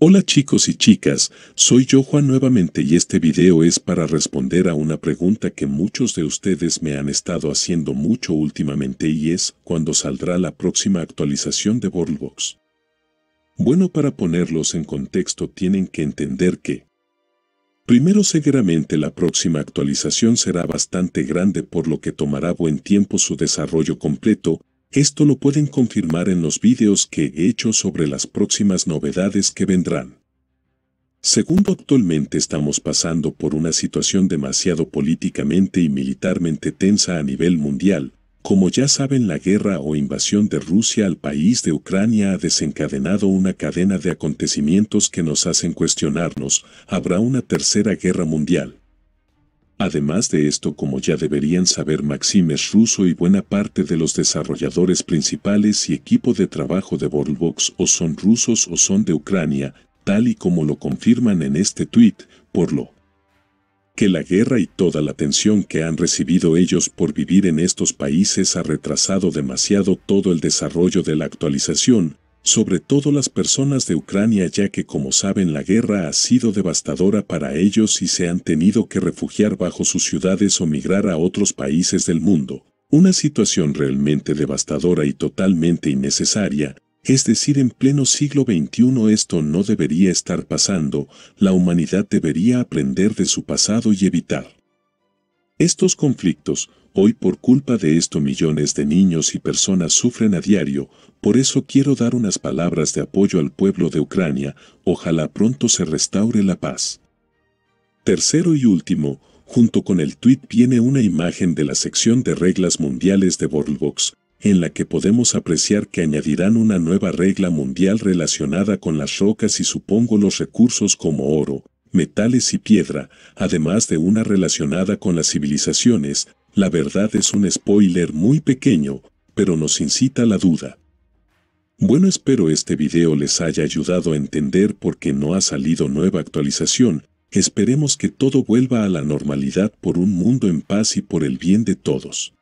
Hola chicos y chicas, soy yo Juan nuevamente y este video es para responder a una pregunta que muchos de ustedes me han estado haciendo mucho últimamente y es ¿cuándo saldrá la próxima actualización de Borlbox? Bueno, para ponerlos en contexto tienen que entender que Primero seguramente la próxima actualización será bastante grande por lo que tomará buen tiempo su desarrollo completo esto lo pueden confirmar en los vídeos que he hecho sobre las próximas novedades que vendrán. Segundo, actualmente estamos pasando por una situación demasiado políticamente y militarmente tensa a nivel mundial, como ya saben la guerra o invasión de Rusia al país de Ucrania ha desencadenado una cadena de acontecimientos que nos hacen cuestionarnos, ¿habrá una tercera guerra mundial? Además de esto, como ya deberían saber es ruso y buena parte de los desarrolladores principales y equipo de trabajo de Borlbox o son rusos o son de Ucrania, tal y como lo confirman en este tweet, por lo que la guerra y toda la tensión que han recibido ellos por vivir en estos países ha retrasado demasiado todo el desarrollo de la actualización, sobre todo las personas de Ucrania ya que como saben la guerra ha sido devastadora para ellos y se han tenido que refugiar bajo sus ciudades o migrar a otros países del mundo. Una situación realmente devastadora y totalmente innecesaria, es decir, en pleno siglo XXI esto no debería estar pasando, la humanidad debería aprender de su pasado y evitar estos conflictos, hoy por culpa de esto millones de niños y personas sufren a diario, por eso quiero dar unas palabras de apoyo al pueblo de Ucrania, ojalá pronto se restaure la paz. Tercero y último, junto con el tweet viene una imagen de la sección de reglas mundiales de Worldbox, en la que podemos apreciar que añadirán una nueva regla mundial relacionada con las rocas y supongo los recursos como oro, metales y piedra, además de una relacionada con las civilizaciones, la verdad es un spoiler muy pequeño, pero nos incita la duda. Bueno espero este video les haya ayudado a entender por qué no ha salido nueva actualización, esperemos que todo vuelva a la normalidad por un mundo en paz y por el bien de todos.